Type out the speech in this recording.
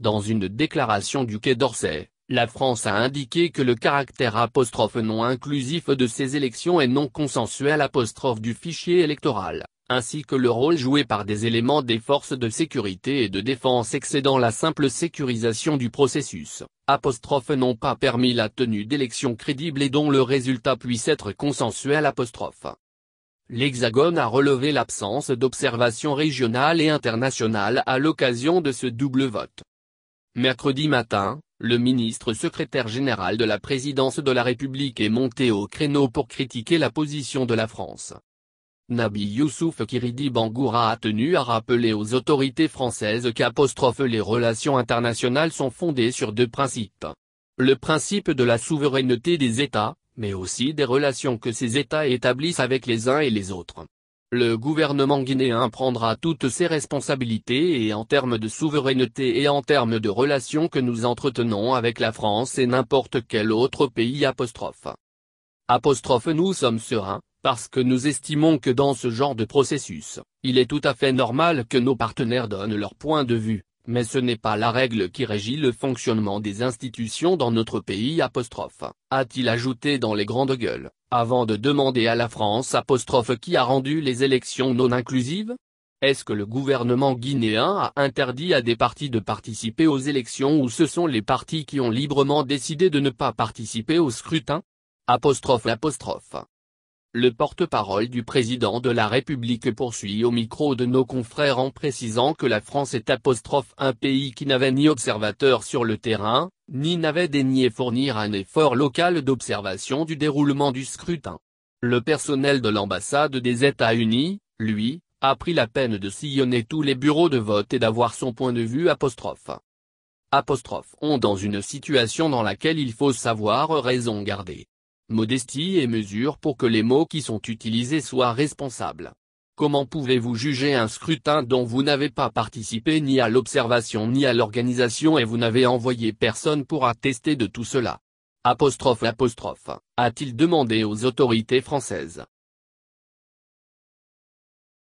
Dans une déclaration du Quai d'Orsay, la France a indiqué que le caractère apostrophe non inclusif de ces élections est non consensuel apostrophe du fichier électoral, ainsi que le rôle joué par des éléments des forces de sécurité et de défense excédant la simple sécurisation du processus, apostrophe n'ont pas permis la tenue d'élections crédibles et dont le résultat puisse être consensuel apostrophe. L'Hexagone a relevé l'absence d'observation régionale et internationale à l'occasion de ce double vote. Mercredi matin, le ministre secrétaire général de la présidence de la République est monté au créneau pour critiquer la position de la France. Nabi Youssouf Kiridi Bangoura a tenu à rappeler aux autorités françaises qu'apostrophe les relations internationales sont fondées sur deux principes. Le principe de la souveraineté des États, mais aussi des relations que ces États établissent avec les uns et les autres le gouvernement guinéen prendra toutes ses responsabilités et en termes de souveraineté et en termes de relations que nous entretenons avec la France et n'importe quel autre pays apostrophe. Apostrophe nous sommes sereins, parce que nous estimons que dans ce genre de processus, il est tout à fait normal que nos partenaires donnent leur point de vue, mais ce n'est pas la règle qui régit le fonctionnement des institutions dans notre pays a-t-il ajouté dans les grandes gueules, avant de demander à la France qui a rendu les élections non inclusives Est-ce que le gouvernement guinéen a interdit à des partis de participer aux élections ou ce sont les partis qui ont librement décidé de ne pas participer au scrutin le porte-parole du président de la République poursuit au micro de nos confrères en précisant que la France est apostrophe un pays qui n'avait ni observateur sur le terrain, ni n'avait daigné fournir un effort local d'observation du déroulement du scrutin. Le personnel de l'ambassade des États-Unis, lui, a pris la peine de sillonner tous les bureaux de vote et d'avoir son point de vue apostrophe. Apostrophe on dans une situation dans laquelle il faut savoir raison garder modestie et mesure pour que les mots qui sont utilisés soient responsables. Comment pouvez-vous juger un scrutin dont vous n'avez pas participé ni à l'observation ni à l'organisation et vous n'avez envoyé personne pour attester de tout cela a-t-il demandé aux autorités françaises.